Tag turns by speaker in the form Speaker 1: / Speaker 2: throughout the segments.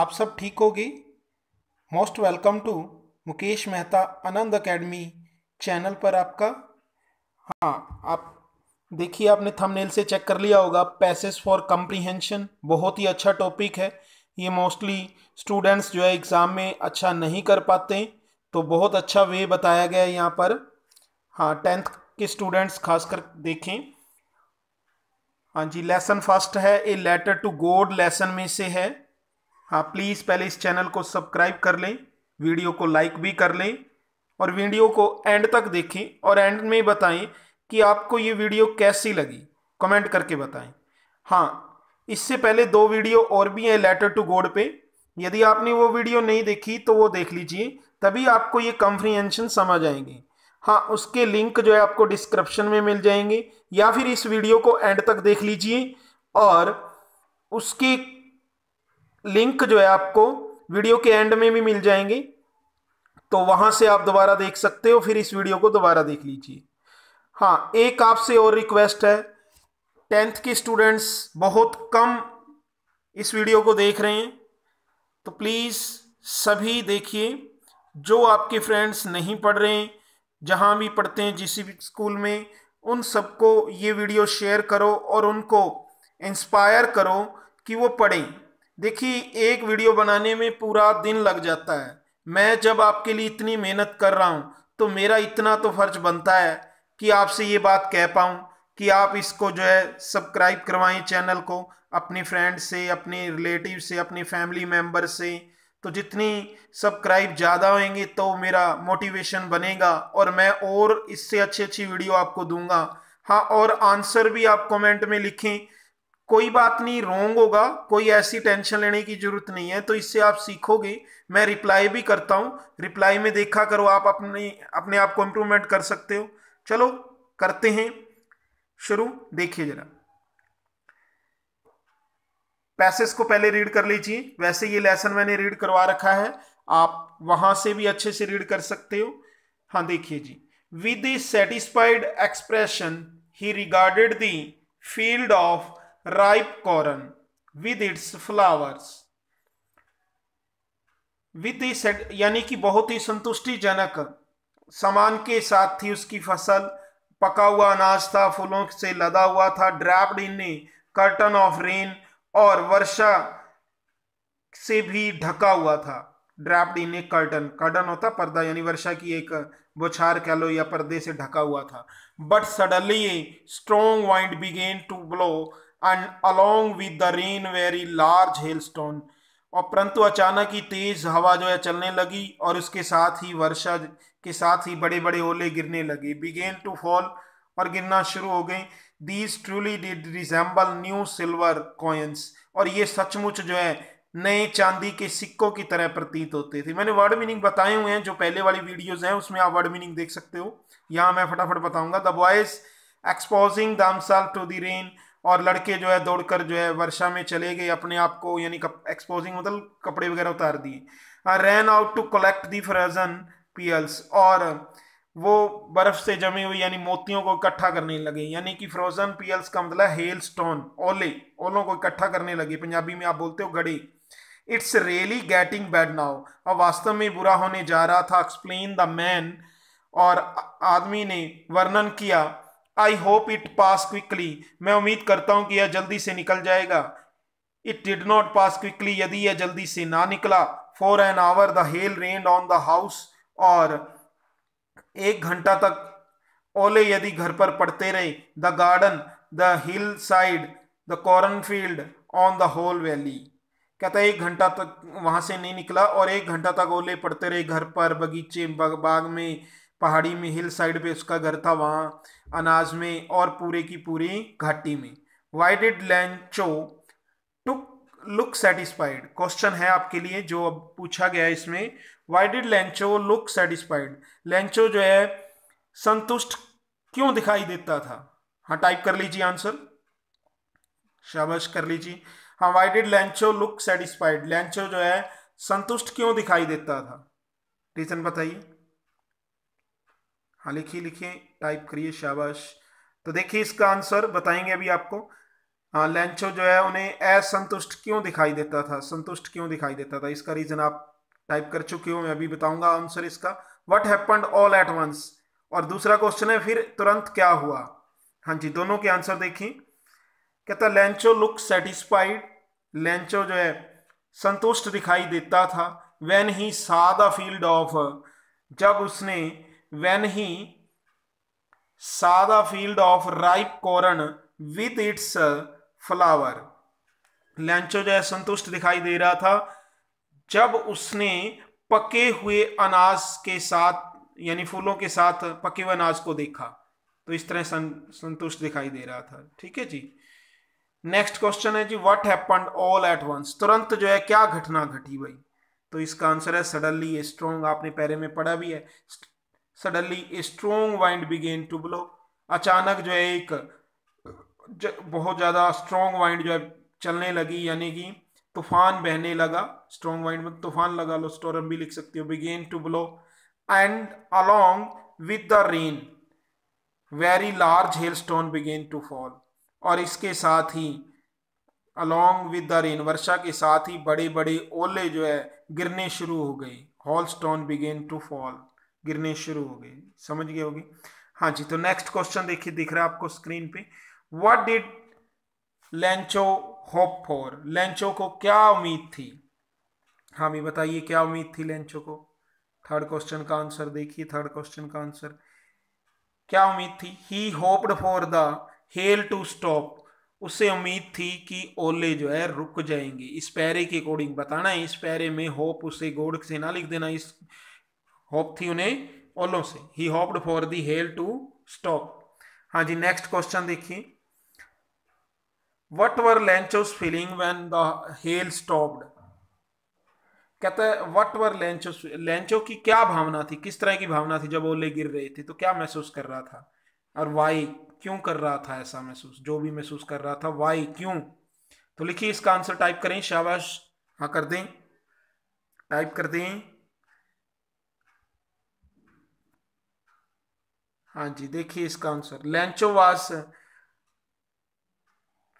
Speaker 1: आप सब ठीक होगी most welcome to Mukesh Mehta Anand academy channel पर आपका हाँ आप देखिए आपने थंबनेल से चेक कर लिया होगा पैसेज फॉर कम्प्रीहेंशन बहुत ही अच्छा टॉपिक है ये मोस्टली स्टूडेंट्स जो है एग्ज़ाम में अच्छा नहीं कर पाते तो बहुत अच्छा वे बताया गया है यहाँ पर हाँ टेंथ के स्टूडेंट्स खासकर देखें हाँ जी लेसन फर्स्ट है a letter to God lesson में से है हाँ प्लीज़ पहले इस चैनल को सब्सक्राइब कर लें वीडियो को लाइक भी कर लें और वीडियो को एंड तक देखें और एंड में बताएं कि आपको ये वीडियो कैसी लगी कमेंट करके बताएं हाँ इससे पहले दो वीडियो और भी हैं लेटर टू गोड पे यदि आपने वो वीडियो नहीं देखी तो वो देख लीजिए तभी आपको ये कम्प्रीहेंशन समझ आएंगे हाँ उसके लिंक जो है आपको डिस्क्रिप्शन में मिल जाएंगे या फिर इस वीडियो को एंड तक देख लीजिए और उसके लिंक जो है आपको वीडियो के एंड में भी मिल जाएंगे तो वहाँ से आप दोबारा देख सकते हो फिर इस वीडियो को दोबारा देख लीजिए हाँ एक आपसे और रिक्वेस्ट है टेंथ के स्टूडेंट्स बहुत कम इस वीडियो को देख रहे हैं तो प्लीज़ सभी देखिए जो आपके फ्रेंड्स नहीं पढ़ रहे हैं जहाँ भी पढ़ते हैं जिस भी स्कूल में उन सबको ये वीडियो शेयर करो और उनको इंस्पायर करो कि वो पढ़ें देखिए एक वीडियो बनाने में पूरा दिन लग जाता है मैं जब आपके लिए इतनी मेहनत कर रहा हूँ तो मेरा इतना तो फर्ज बनता है कि आपसे ये बात कह पाऊँ कि आप इसको जो है सब्सक्राइब करवाएं चैनल को अपने फ्रेंड से अपने रिलेटिव से अपने फैमिली मेम्बर से तो जितनी सब्सक्राइब ज़्यादा होंगे तो मेरा मोटिवेशन बनेगा और मैं और इससे अच्छी अच्छी वीडियो आपको दूंगा हाँ और आंसर भी आप कमेंट में लिखें कोई बात नहीं रोंग होगा कोई ऐसी टेंशन लेने की जरूरत नहीं है तो इससे आप सीखोगे मैं रिप्लाई भी करता हूँ रिप्लाई में देखा करो आप अपने अपने आप को इम्प्रूवमेंट कर सकते हो चलो करते हैं शुरू देखिए जरा पैसेज को पहले रीड कर लीजिए वैसे ये लेसन मैंने रीड करवा रखा है आप वहां से भी अच्छे से रीड कर सकते हो हाँ देखिए जी with satisfied expression he regarded the field of ripe corn with its flowers with यानी कि बहुत ही संतुष्टिजनक सामान के साथ थी उसकी फसल पका हुआ अनाज था फूलों से लदा हुआ था draped in curtain of rain और वर्षा से भी ढका हुआ था draped in a curtain curtain होता पर्दा यानी वर्षा की एक बुछार कह लो या पर्दे से ढका हुआ था but suddenly a strong wind began to blow and along with the rain very large hailstone और परंतु अचानक ही तेज हवा जो है चलने लगी और उसके साथ ही वर्षा के साथ ही बड़े बड़े ओले गिरने लगे बिगेन टू फॉल और गिरना शुरू हो गए these truly did resemble new silver coins और ये सचमुच जो है नए चांदी के सिक्कों की तरह प्रतीत होते थे मैंने वर्ड मीनिंग बताए हुए हैं जो पहले वाली वीडियोज़ हैं उसमें आप वर्ड मीनिंग देख सकते हो यहाँ मैं फटाफट बताऊंगा the boys exposing themselves to the rain और लड़के जो है दौड़कर जो है वर्षा में चले गए अपने आप को यानी एक्सपोजिंग मतलब कपड़े वगैरह उतार दिए ran out to collect the frozen pearls और वो बर्फ से जमी हुई यानी मोतियों को इकट्ठा करने लगे यानी कि फ्रोजन पियल्स का मतलब हेल स्टोन ओले ओलों को इकट्ठा करने लगे पंजाबी में आप बोलते हो गड़े it's really getting bad now और वास्तव में बुरा होने जा रहा था एक्सप्लेन द मैन और आदमी ने वर्णन किया I hope it pass quickly मैं उम्मीद करता हूं कि यह जल्दी से निकल जाएगा it did not pass quickly यदि यह जल्दी से ना निकला for an hour the hail rain on the house और एक घंटा तक ओले यदि घर पर पड़ते रहे the garden the hill side the corn field on the whole valley कहता है एक घंटा तक वहाँ से नहीं निकला और एक घंटा तक ओले पड़ते रहे घर पर बगीचे बाग में पहाड़ी में हिल साइड पे उसका घर था वहाँ अनाज में और पूरे की पूरी घाटी में why did Lencho took look satisfied question है आपके लिए जो अब पूछा गया है इसमें why did Lencho look satisfied Lencho जो है संतुष्ट क्यों दिखाई देता था हाँ टाइप कर लीजिए आंसर शाबाश कर लीजिए हाँ why did Lencho look satisfied Lencho जो है संतुष्ट क्यों दिखाई देता था रीजन बताइए हाँ लिखिए लिखिए टाइप करिए शाबाश तो देखिए इसका आंसर बताएंगे अभी आपको हाँ लेंचो जो है उन्हें असंतुष्ट क्यों दिखाई देता था संतुष्ट क्यों दिखाई देता था इसका रीजन आप टाइप कर चुके हो मैं अभी बताऊंगा आंसर इसका what happened all at once और दूसरा क्वेश्चन है फिर तुरंत क्या हुआ हाँ जी दोनों के आंसर देखिए कहता लेंचो लुक सेटिस्फाइड लेंचो जो है संतुष्ट दिखाई देता था वेन ही सा द फील्ड ऑफ जब उसने when he saw the field of ripe corn with its uh, flower लैंचो जो है संतुष्ट दिखाई दे रहा था जब उसने पके हुए अनाज के साथ यानी फूलों के साथ पके हुए अनाज को देखा तो इस तरह सं, संतुष्ट दिखाई दे रहा था ठीक है जी नेक्स्ट क्वेश्चन है जी what happened all at once तुरंत जो है क्या घटना घटी भाई तो इसका आंसर है सडनली स्ट्रॉन्ग आपने पहले में पढ़ा भी है suddenly a strong wind began to blow अचानक जो है एक ज, बहुत ज़्यादा स्ट्रोंग वाइंड जो है चलने लगी यानी कि तूफान बहने लगा स्ट्रोंग वाइंड में तूफान लगा लो स्टोरम भी लिख सकते हो began to blow and along with the rain very large hail stone began to fall और इसके साथ ही अलोंग विद द रेन वर्षा के साथ ही बड़े बड़े ओले जो है गिरने शुरू हो गए hail stone began to fall गिरने शुरू हो गए समझ गए होगी हाँ जी तो नेक्स्ट क्वेश्चन देखिए दिख रहा है आपको स्क्रीन पे what did Lencho hope for Lencho को क्या उम्मीद थी हाँ भी बताइए क्या उम्मीद थी लेंचो को थर्ड क्वेश्चन का आंसर देखिए थर्ड क्वेश्चन का आंसर क्या उम्मीद थी he hoped for the hail to stop उसे उम्मीद थी कि ओले जो है रुक जाएंगे इस पैरे के अकॉर्डिंग बताना है इस पैरे में होप उसे गोड़ से ना लिख देना इस होप थी उन्हें ओलो से he hoped for the hail to stop हाँ जी नेक्स्ट क्वेश्चन देखिए what were Lencho's feeling when the hail stopped कहता है वट वर लेंचो लेंचो की क्या भावना थी किस तरह की भावना थी जब ओले गिर रहे थे तो क्या महसूस कर रहा था और वाई क्यों कर रहा था ऐसा महसूस जो भी महसूस कर रहा था वाई क्यों तो लिखिए इसका आंसर टाइप करें शाबाश हाँ कर दें टाइप कर दें हाँ जी देखिए इसका आंसर लेंचोवास वास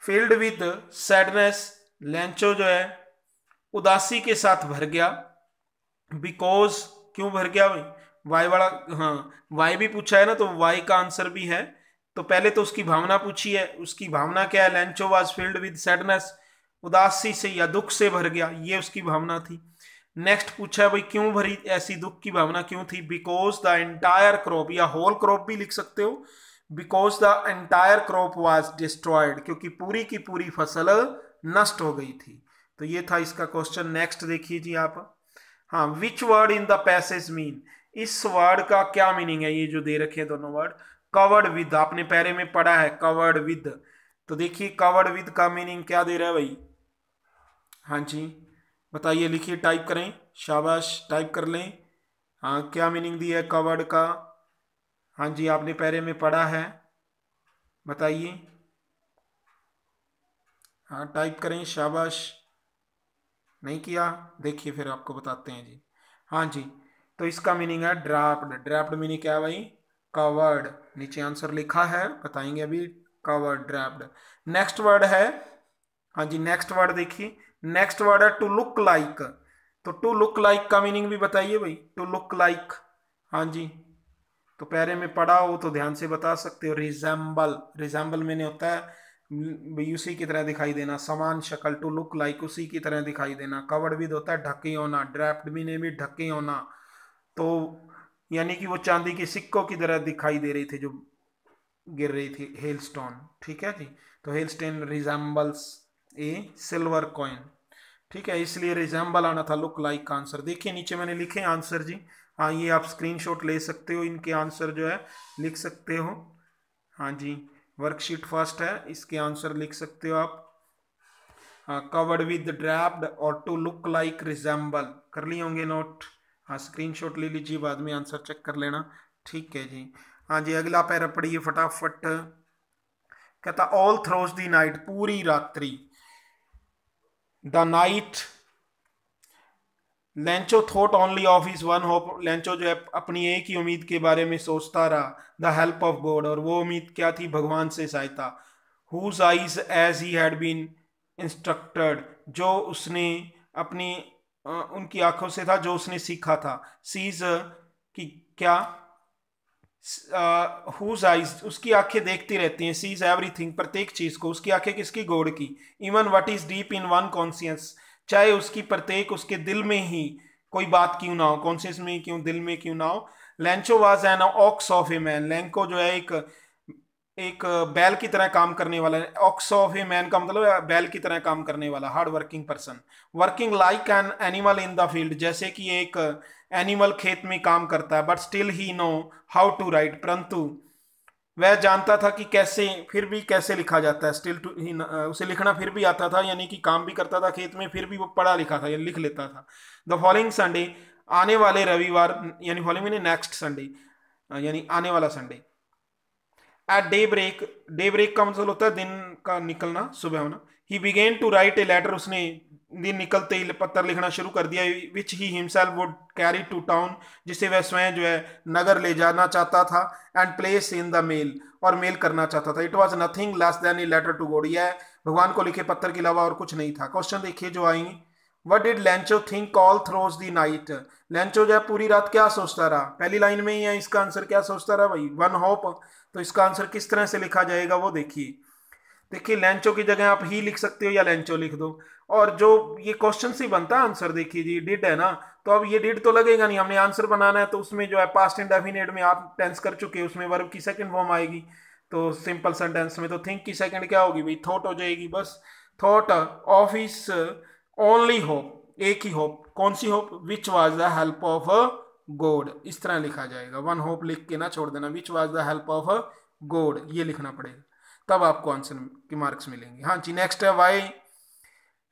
Speaker 1: फील्ड विद सैडनेस लेंचो जो है उदासी के साथ भर गया बिकॉज क्यों भर गया भाई वाई वाला हाँ वाई भी पूछा है ना तो वाई का आंसर भी है तो पहले तो उसकी भावना पूछी है उसकी भावना क्या है Lencho was filled with sadness उदासी से या दुख से भर गया ये उसकी भावना थी नेक्स्ट पूछा है भाई क्यों भरी ऐसी दुख की भावना क्यों थी बिकॉज द एंटायर क्रॉप या होल क्रॉप भी लिख सकते हो because the entire crop was destroyed क्योंकि पूरी की पूरी फसल नष्ट हो गई थी तो ये था इसका क्वेश्चन नेक्स्ट देखिए जी आप हाँ which word in the passage mean इस वर्ड का क्या मीनिंग है ये जो दे रखे हैं दोनों वर्ड कवर्ड विद आपने पहले में पढ़ा है कवर्ड विद तो देखिए कवर्ड विद का मीनिंग क्या दे रहा है भाई हाँ जी बताइए लिखिए टाइप करें शाबाश टाइप कर लें हाँ क्या मीनिंग दी है कवर्ड का हाँ जी आपने पैरे में पढ़ा है बताइए हाँ टाइप करें शाबाश नहीं किया देखिए फिर आपको बताते हैं जी हाँ जी तो इसका मीनिंग है ड्राफ्ट ड्राफ्ट मीनिंग क्या है भाई कवर्ड नीचे आंसर लिखा है बताएंगे अभी कवर्ड ड्राफ्ट नेक्स्ट वर्ड है हाँ जी नेक्स्ट वर्ड देखिए नेक्स्ट वर्ड है टू लुक लाइक तो टू लुक लाइक का मीनिंग भी बताइए भाई टू लुक लाइक हाँ जी तो पैरे में पढ़ा हो तो ध्यान से बता सकते हो रिजेंबल रिजेंबल मैंने होता है उसी की तरह दिखाई देना समान शक्ल टू लुक लाइक उसी की तरह दिखाई देना कवर्ड विद होता है ढके होना ड्रैफ्ट भी ने भी ढके होना तो यानी कि वो चांदी के सिक्कों की तरह दिखाई दे रही थी जो गिर रही थी हेल स्टोन ठीक है जी तो hail stones resembles a silver coin ठीक है इसलिए रिजेंबल आना था लुक लाइक आंसर देखिए नीचे मैंने लिखे आंसर जी हाँ ये आप स्क्रीनशॉट ले सकते हो इनके आंसर जो है लिख सकते हो हाँ जी वर्कशीट फर्स्ट है इसके आंसर लिख सकते हो आप कवर्ड विद ड्रैप्ड और टू लुक लाइक रिजेंबल कर लिए होंगे नोट हाँ शॉट ले लीजिए बाद में आंसर चेक कर लेना ठीक है जी हाँ जी अगला पैरा पढ़िए फटाफट कहता ऑल थ्रोज दी नाइट पूरी रात्रि the night Lencho thought only of his one hope Lencho जो है अपनी एक ही उम्मीद के बारे में सोचता रहा द हेल्प ऑफ गॉड और वो उम्मीद क्या थी भगवान से सहायता whose eyes as he had been instructed जो उसने अपनी उनकी आंखों से था जो उसने सीखा था सीज की क्या हुज आइज उसकी आंखें देखती रहती हैं सीज एवरीथिंग प्रत्येक चीज को उसकी आंखें किसकी गोड़ की even what is deep in one conscience चाहे उसकी प्रत्येक उसके दिल में ही कोई बात क्यों ना हो कॉन्सियस में क्यों दिल में क्यों ना हो Lencho was an ox of a man Lencho जो है एक एक बैल की तरह काम करने वाला ऑक्स ऑफ ए मैन का मतलब बैल की तरह काम करने वाला hard working person working like an animal in the field जैसे कि एक एनिमल खेत में काम करता है but still he know how to write परंतु वह जानता था कि कैसे फिर भी कैसे लिखा जाता है स्टिल टू ही उसे लिखना फिर भी आता था यानी कि काम भी करता था खेत में फिर भी वो पढ़ा लिखा था लिख लेता था द फॉलोइंग संडे आने वाले रविवार यानी फॉलोइंग नेक्स्ट संडे यानी आने वाला Sunday at daybreak daybreak का मतलब होता है दिन का निकलना सुबह होना he began to write a letter उसने दिन निकलते ही पत्र लिखना शुरू कर दिया which he himself would carry to town जिसे वह स्वयं जो है नगर ले जाना चाहता था and place in the mail और मेल करना चाहता था it was nothing less than a letter to God यह भगवान को लिखे पत्र के अलावा और कुछ नहीं था क्वेश्चन देखिए जो आएंगे what did Lencho think all through the night Lencho जो है पूरी रात क्या सोचता रहा पहली लाइन में ही है इसका आंसर क्या सोचता रहा भाई वन होप तो इसका आंसर किस तरह से लिखा जाएगा वो देखिए देखिए लेंचो की जगह आप ही लिख सकते हो या लेंचो लिख दो और जो ये क्वेश्चन से बनता है आंसर देखिए जी डिड है ना तो अब ये डिड तो लगेगा नहीं हमने आंसर बनाना है तो उसमें जो है पास्ट एंड डेफिनेट में आप टेंस कर चुके हैं उसमें वर्ब की सेकंड फॉर्म आएगी तो सिंपल सेंटेंस में तो थिंक की सेकंड क्या होगी भाई थॉट हो जाएगी बस thought of his only hope एक ही होप कौन सी hope which was the help of God इस तरह लिखा जाएगा वन होप लिख के ना छोड़ देना which was the help of God ये लिखना पड़ेगा तब आपको आंसर के मार्क्स मिलेंगे हाँ जी नेक्स्ट है why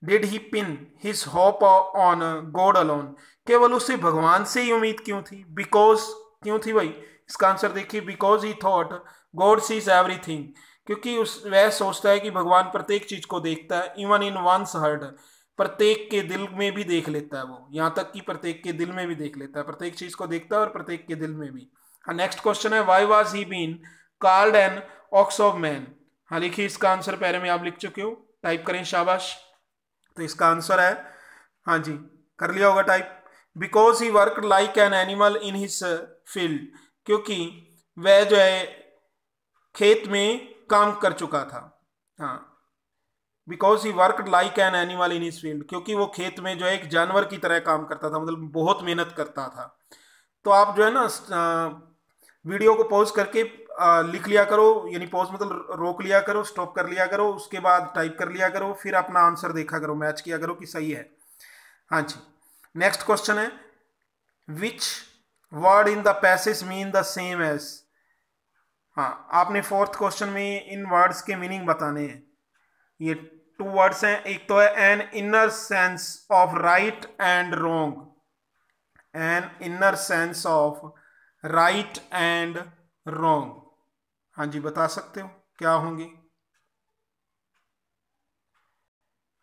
Speaker 1: did he pin his hope on God alone केवल उसे भगवान से ही उम्मीद क्यों थी बिकॉज क्यों थी भाई इसका आंसर देखिए because he thought God sees everything क्योंकि उस वह सोचता है कि भगवान प्रत्येक चीज को देखता है इवन इन वंस हर्ड प्रत्येक के दिल में भी देख लेता है वो यहाँ तक कि प्रत्येक के दिल में भी देख लेता है प्रत्येक चीज को देखता है और प्रत्येक के दिल में भी हाँ नेक्स्ट क्वेश्चन है why was he been called an ox of man हाँ लिखिए इसका आंसर पहले में आप लिख चुके हो टाइप करें शाबाश तो इसका आंसर है हाँ जी कर लिया होगा type because he work like an animal in his field क्योंकि वह जो है खेत में काम कर चुका था हाँ because he work like an animal in his field क्योंकि वो खेत में जो है एक जानवर की तरह काम करता था मतलब बहुत मेहनत करता था तो आप जो है ना वीडियो को पॉज करके लिख लिया करो यानी पॉज मतलब रोक लिया करो स्टॉप कर लिया करो उसके बाद टाइप कर लिया करो फिर अपना आंसर देखा करो मैच किया करो कि सही है हाँ जी नेक्स्ट क्वेश्चन है which word in the passage mean the same as हाँ आपने फोर्थ क्वेश्चन में इन वर्ड्स के मीनिंग बताने हैं ये टू वर्ड्स हैं एक तो है an inner sense of right and wrong an inner sense of right and wrong हाँ जी बता सकते हो क्या होंगी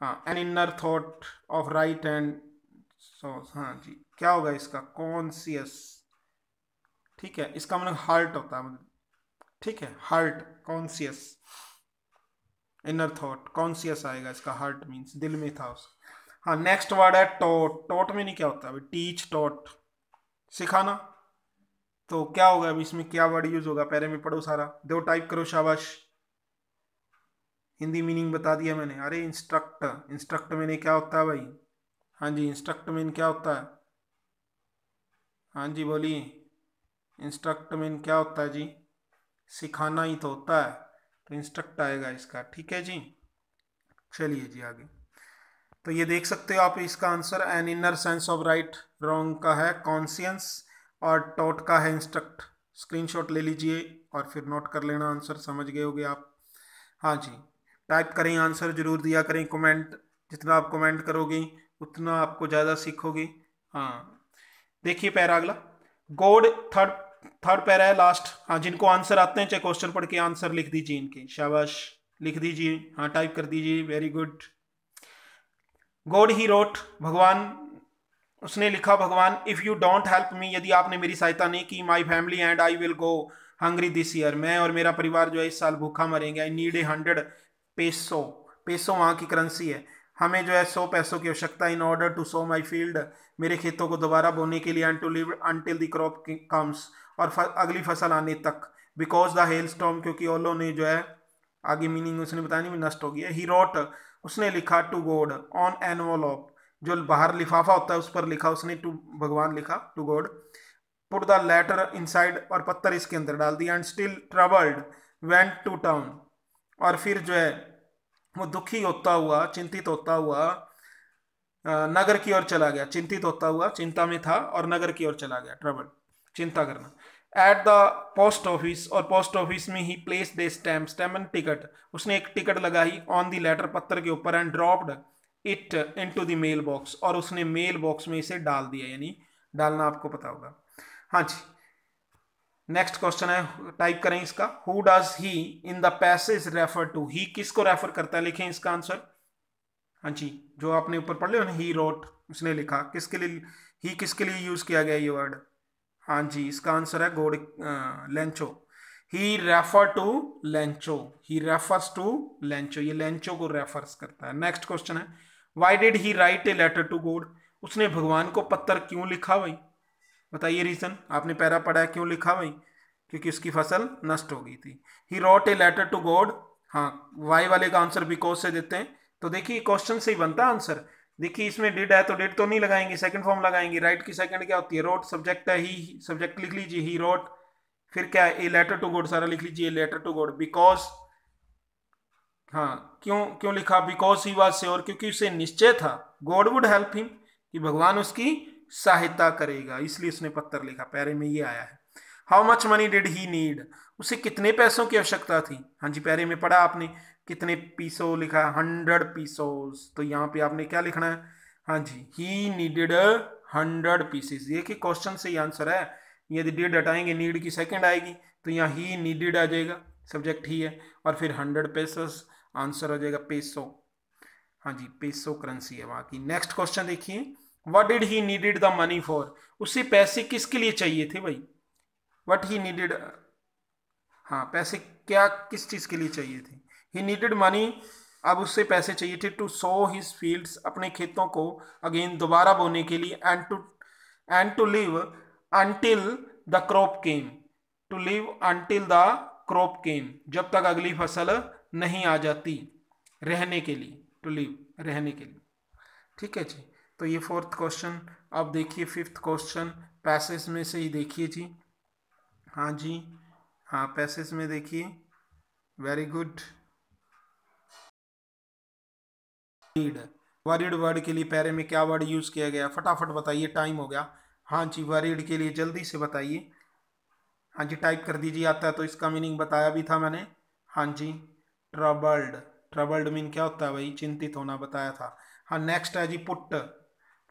Speaker 1: हाँ an inner thought of right and हाँ जी क्या होगा इसका कॉन्सियस ठीक है इसका मतलब हार्ट होता है ठीक है heart conscious inner thought conscious आएगा इसका हार्ट मीन्स दिल में था उसका हाँ नेक्स्ट वर्ड है टोट टोट में नहीं क्या होता अभी टीच टोट सिखाना तो क्या होगा अभी इसमें क्या वर्ड यूज होगा पहले में पढ़ो सारा दो टाइप करो शाबाश हिंदी मीनिंग बता दिया मैंने अरे इंस्ट्रक्ट इंस्ट्रक्ट में क्या होता है भाई हाँ जी इंस्ट्रक्ट में क्या होता है हाँ जी बोलिए इंस्ट्रक्ट में क्या होता है जी सिखाना ही तो होता है तो इंस्ट्रक्ट आएगा इसका ठीक है जी चलिए जी आगे तो ये देख सकते हो आप इसका answer an inner sense of right wrong का है कॉन्सियंस और टॉट का है इंस्ट्रक्ट स्क्रीनशॉट ले लीजिए और फिर नोट कर लेना आंसर समझ गए होगे आप हाँ जी टाइप करें आंसर जरूर दिया करें कमेंट जितना आप कमेंट करोगे उतना आपको ज़्यादा सीखोगे हाँ देखिए पैरा अगला गॉड थर्ड थर्ड पैरा है लास्ट हाँ जिनको आंसर आते हैं चाहे क्वेश्चन पढ़ के आंसर लिख दीजिए इनके शाबाश लिख दीजिए हाँ टाइप कर दीजिए very good God he wrote भगवान उसने लिखा भगवान if you don't help me यदि आपने मेरी सहायता नहीं की my family and I will go hungry this year मैं और मेरा परिवार जो है इस साल भूखा मरेंगे I need a hundred pesos pesos वहाँ की करेंसी है हमें जो है सौ पैसों की आवश्यकता in order to sow my field मेरे खेतों को दोबारा बोने के लिए and to live until the crop comes और फ, अगली फसल आने तक बिकॉज द हेल स्टॉम क्योंकि ओलो ने जो है आगे मीनिंग उसने बतानी भी नष्ट हो गया ही रोट उसने लिखा टू गोड ऑन एनवोलॉप जो बाहर लिफाफा होता है उस पर लिखा उसने टू भगवान लिखा to God put the letter side और पत्थर इसके अंदर डाल दिया and still troubled went to town और फिर जो है वो दुखी होता हुआ चिंतित होता हुआ नगर की ओर चला गया चिंतित होता हुआ चिंता में था और नगर की ओर चला गया ट्रबल्ड चिंता करना एट द पोस्ट ऑफिस और पोस्ट ऑफिस में he place the stamp stamp and ticket उसने एक टिकट लगाई ऑन द लेटर पत्र के ऊपर and dropped it into the mail box और उसने मेल बॉक्स में इसे डाल दिया यानी डालना आपको पता होगा हाँ जी नेक्स्ट क्वेश्चन है टाइप करें इसका who does he in the passage refer to he किस को रेफर करता है लिखें इसका आंसर हाँ जी जो आपने ऊपर पढ़ लिया ही रोट उसने लिखा किसके लिए ही किसके लिए यूज किया गया ये वर्ड हाँ जी इसका आंसर है God Lencho he refer to Lencho he refers to Lencho ये लेंचो को रेफर्स करता है नेक्स्ट क्वेश्चन है why did he write a letter to God उसने भगवान को पत्थर क्यों लिखा भाई बताइए रीजन आपने पैरा पढ़ा क्यों लिखा भाई क्योंकि उसकी फसल नष्ट हो गई थी he wrote a letter to God हाँ वाई वाले का आंसर बिकॉज से देते हैं तो देखिए क्वेश्चन से ही बनता आंसर देखिए इसमें डेट है तो डेट तो नहीं लगाएंगे सेकंड फॉर्म लगाएंगे राइट की सेकंड क्या होती है रोट सब्जेक्ट है ही सब्जेक्ट लिख लीजिए ही रोट फिर क्या है ए लेटर टू गोड सारा लिख लीजिए लेटर टू गोड बिकॉज हाँ क्यों क्यों लिखा बिकॉज ही वाज से और क्योंकि उसे निश्चय था गॉड वुड हेल्प हिम कि भगवान उसकी सहायता करेगा इसलिए उसने पत्थर लिखा पैरे में ये आया है how much money did he need उसे कितने पैसों की आवश्यकता थी हाँ जी पैरे में पढ़ा आपने कितने पीसो लिखा है हंड्रेड पीसोस तो यहाँ पे आपने क्या लिखना है हाँ जी ही नीडेड हंड्रेड पीसेस ये कि क्वेश्चन से ही आंसर है यदि डेड तो हटाएंगे नीड की सेकंड आएगी तो यहाँ ही नीडेड आ जाएगा सब्जेक्ट ही है और फिर हंड्रेड पेसस आंसर आ जाएगा पेसो हाँ जी पेसो करेंसी है वहाँ की नेक्स्ट क्वेश्चन देखिए what did he needed the money for उसे पैसे किसके लिए चाहिए थे भाई वट ही नीडेड हाँ पैसे क्या किस चीज़ के लिए चाहिए थे ही नीडेड मनी अब उससे पैसे चाहिए थे टू सो हिज फील्ड्स अपने खेतों को अगेन दोबारा बोने के लिए and to and to live until the crop came to live until the crop came जब तक अगली फसल नहीं आ जाती रहने के लिए टू लिव रहने के लिए ठीक है जी तो ये फोर्थ क्वेश्चन अब देखिए फिफ्थ क्वेश्चन पैसेज में से ही देखिए जी हाँ जी हाँ पैसेज में देखिए very good worried worried word के लिए पैरे में क्या वर्ड यूज किया गया फटाफट बताइए टाइम हो गया हाँ जी वरीड के लिए जल्दी से बताइए हाँ जी टाइप कर दीजिए आता है तो इसका मीनिंग बताया भी था मैंने हाँ जी ट्रबल्ड ट्रबल्ड मीन क्या होता है भाई चिंतित होना बताया था हाँ नेक्स्ट है जी पुट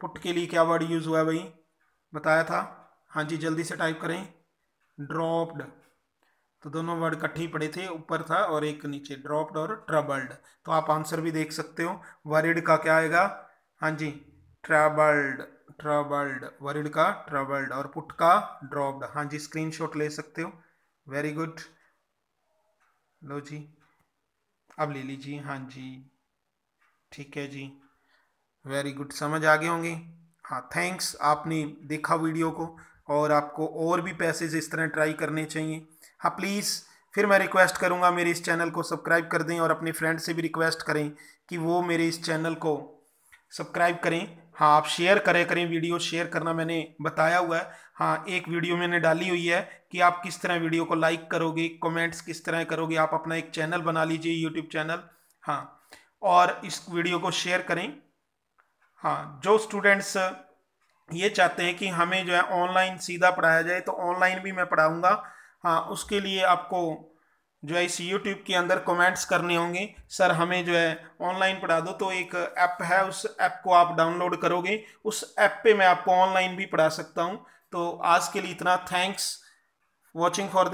Speaker 1: पुट के लिए क्या वर्ड यूज़ हुआ है भाई बताया था हाँ जी जल्दी से टाइप करें ड्रॉप्ड तो दोनों वर्ड इकट्ठे ही पड़े थे ऊपर था और एक नीचे ड्रॉप्ड और ट्रबल्ड तो आप आंसर भी देख सकते हो वरिड का क्या आएगा हाँ जी ट्रबल्ड ट्रबल्ड वरिड का ट्रबल्ड और पुट का ड्रॉप्ड हाँ जी शॉट ले सकते हो वेरी गुड लो जी अब ले लीजिए हाँ जी ठीक है जी वेरी गुड समझ आ गए होंगे हाँ थैंक्स आपने देखा वीडियो को और आपको और भी पैसेज इस तरह ट्राई करने चाहिए हाँ प्लीज़ फिर मैं रिक्वेस्ट करूँगा मेरे इस चैनल को सब्सक्राइब कर दें और अपने फ्रेंड से भी रिक्वेस्ट करें कि वो मेरे इस चैनल को सब्सक्राइब करें हाँ आप शेयर करें करें वीडियो शेयर करना मैंने बताया हुआ है हाँ एक वीडियो मैंने डाली हुई है कि आप किस तरह वीडियो को लाइक करोगे कमेंट्स किस तरह करोगे आप अपना एक चैनल बना लीजिए यूट्यूब चैनल हाँ और इस वीडियो को शेयर करें हाँ जो स्टूडेंट्स ये चाहते हैं कि हमें जो है ऑनलाइन सीधा पढ़ाया जाए तो ऑनलाइन भी मैं पढ़ाऊँगा हाँ उसके लिए आपको जो है इस यूट्यूब के अंदर कमेंट्स करने होंगे सर हमें जो है ऑनलाइन पढ़ा दो तो एक ऐप है उस ऐप को आप डाउनलोड करोगे उस ऐप पे मैं आपको ऑनलाइन भी पढ़ा सकता हूँ तो आज के लिए इतना थैंक्स वॉचिंग फॉर